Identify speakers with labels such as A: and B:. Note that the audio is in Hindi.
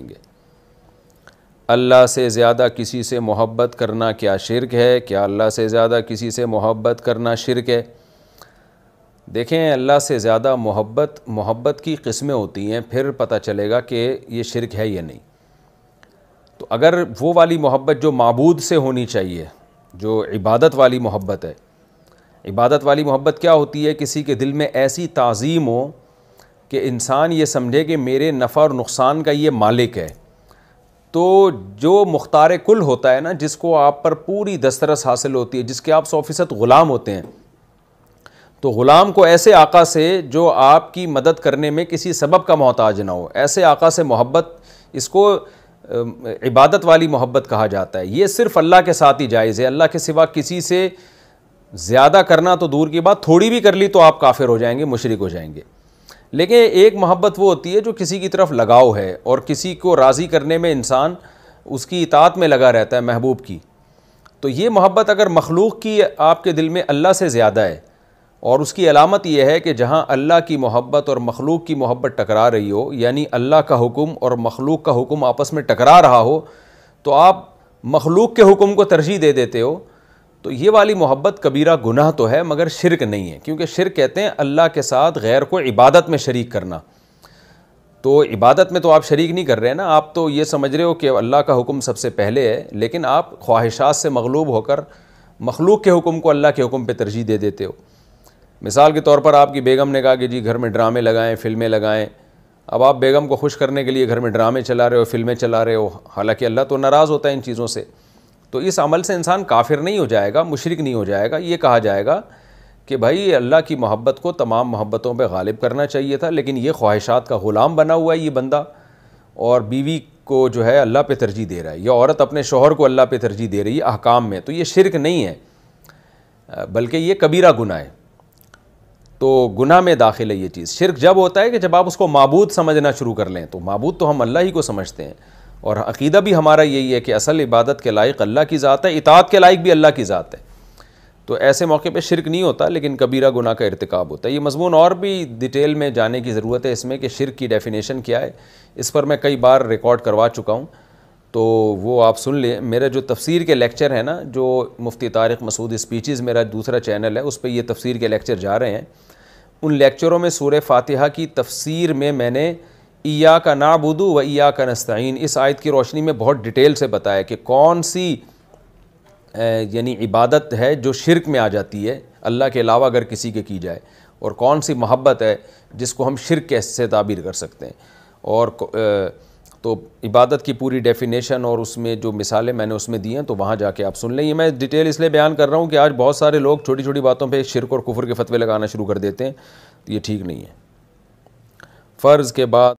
A: सकेंगे अल्लाह से ज़्यादा किसी से मोहब्बत करना क्या शिरक है क्या अल्लाह से ज़्यादा किसी से मोहब्बत करना शिरक है देखें अल्लाह से ज़्यादा मोहब्बत मोहब्बत की किस्में होती हैं फिर पता चलेगा कि ये शिरक है या नहीं तो अगर वो वाली मोहब्बत जो मबूद से होनी चाहिए जो इबादत वाली मोहब्बत है इबादत वाली मोहब्बत क्या होती है किसी के दिल में ऐसी ताजीम हो कि इंसान ये समझे कि मेरे नफ़ा और नुकसान का ये मालिक है तो जो मुख्तार कुल होता है ना जिसको आप पर पूरी दस्तरस हासिल होती है जिसके आप सौ फ़ीसद ग़ुलाम होते हैं तो ग़ुलाम को ऐसे आका से जो आपकी मदद करने में किसी सबब का मोहताज ना हो ऐसे आका से मोहब्बत इसको इबादत वाली मोहब्बत कहा जाता है ये सिर्फ़ अल्लाह के साथ ही जायज़ है अल्लाह के सिवा किसी से ज़्यादा करना तो दूर की बात थोड़ी भी कर ली तो आप काफिर हो जाएंगे मुशरक हो जाएंगे लेकिन एक मोहब्बत वो होती है जो किसी की तरफ लगाव है और किसी को राज़ी करने में इंसान उसकी इतात में लगा रहता है महबूब की तो ये मोहब्बत अगर मखलूक की आपके दिल में अल्लाह से ज़्यादा है और उसकी अलामत यह है कि जहाँ अल्लाह की मोहब्बत और मखलूक की मोहब्बत टकरा रही हो यानी अल्लाह का हुक्म और मखलूक का हुक्म आपस में टकरा रहा हो तो आप मखलूक के हुक्म को तरजीह दे देते हो तो ये वाली मोहब्बत कबीरा गुनाह तो है मगर शिरक नहीं है क्योंकि शिरक कहते हैं अल्लाह के साथ गैर को इबादत में शरीक करना तो इबादत में तो आप शरीक नहीं कर रहे हैं ना आप तो ये समझ रहे हो कि अल्लाह का हुक्म सबसे पहले है लेकिन आप ख्वाहिशात से मगलूब होकर मखलूक के हुक्म को अल्लाह के हुक्म पर तरजीह दे देते हो मिसाल के तौर पर आपकी बेगम ने कहा कि जी घर में ड्रामे लगाएं फ़िल्में लगाएं अब आप बेगम को खुश करने के लिए घर में ड्रामे चला रहे हो फिल्में चला रहे हो हालांकि अल्लाह तो नाराज़ होता है इन चीज़ों से तो इस अमल से इंसान काफिर नहीं हो जाएगा मुशरक नहीं हो जाएगा ये कहा जाएगा कि भाई अल्लाह की मोहब्बत को तमाम मोहब्बतों पर गालिब करना चाहिए था लेकिन ये ख्वाहिशात का ग़ुलाम बना हुआ है ये बंदा और बीवी को जो है अल्लाह पे तरजीह दे रहा है या औरत अपने शोहर को अल्लाह पे तरजीह दे रही है अहकाम में तो ये शिरक नहीं है बल्कि ये कबीरा गुना है तो गुनाह में दाखिल है ये चीज़ शिरक जब होता है कि जब आप उसको मबूद समझना शुरू कर लें तो मबूद तो हम अल्लाह ही को समझते हैं और अकीदा भी हमारा यही है कि असल इबादत के लायक अल्लाह की ज़ात है इतात के लायक भी अल्लाह की ज़ात है तो ऐसे मौके पे शिरक नहीं होता लेकिन कबीरा गुनाह का irtikab होता है ये मजमून और भी डिटेल में जाने की ज़रूरत है इसमें कि शिरक की डेफिनेशन क्या है इस पर मैं कई बार रिकॉर्ड करवा चुका हूँ तो वो आप सुन लें मेरा जो तफसीर के लेक्चर है ना जो मुफ्ती तारक मसूद स्पीचेस मेरा दूसरा चैनल है उस पर यह तफसीर के लेक्चर जा रहे हैं उन लेक्चरों में सूर फातिहा की तफसीर में मैंने ईया का नाबुदू व ईया का नस्तीन इस आयत की रोशनी में बहुत डिटेल से बताया कि कौन सी यानी इबादत है जो शिरक में आ जाती है अल्लाह के अलावा अगर किसी के की जाए और कौन सी मोहब्बत है जिसको हम शिरक कैसे ताबीर कर सकते हैं और तो इबादत की पूरी डेफिनेशन और उसमें जो मिसालें मैंने उसमें दी हैं तो वहाँ जाके आप सुन लें ये मैं डिटेल इसलिए बयान कर रहा हूँ कि आज बहुत सारे लोग छोटी छोटी बातों पे शिरक और कुफर के फतवे लगाना शुरू कर देते हैं तो ये ठीक नहीं है फ़र्ज़ के बाद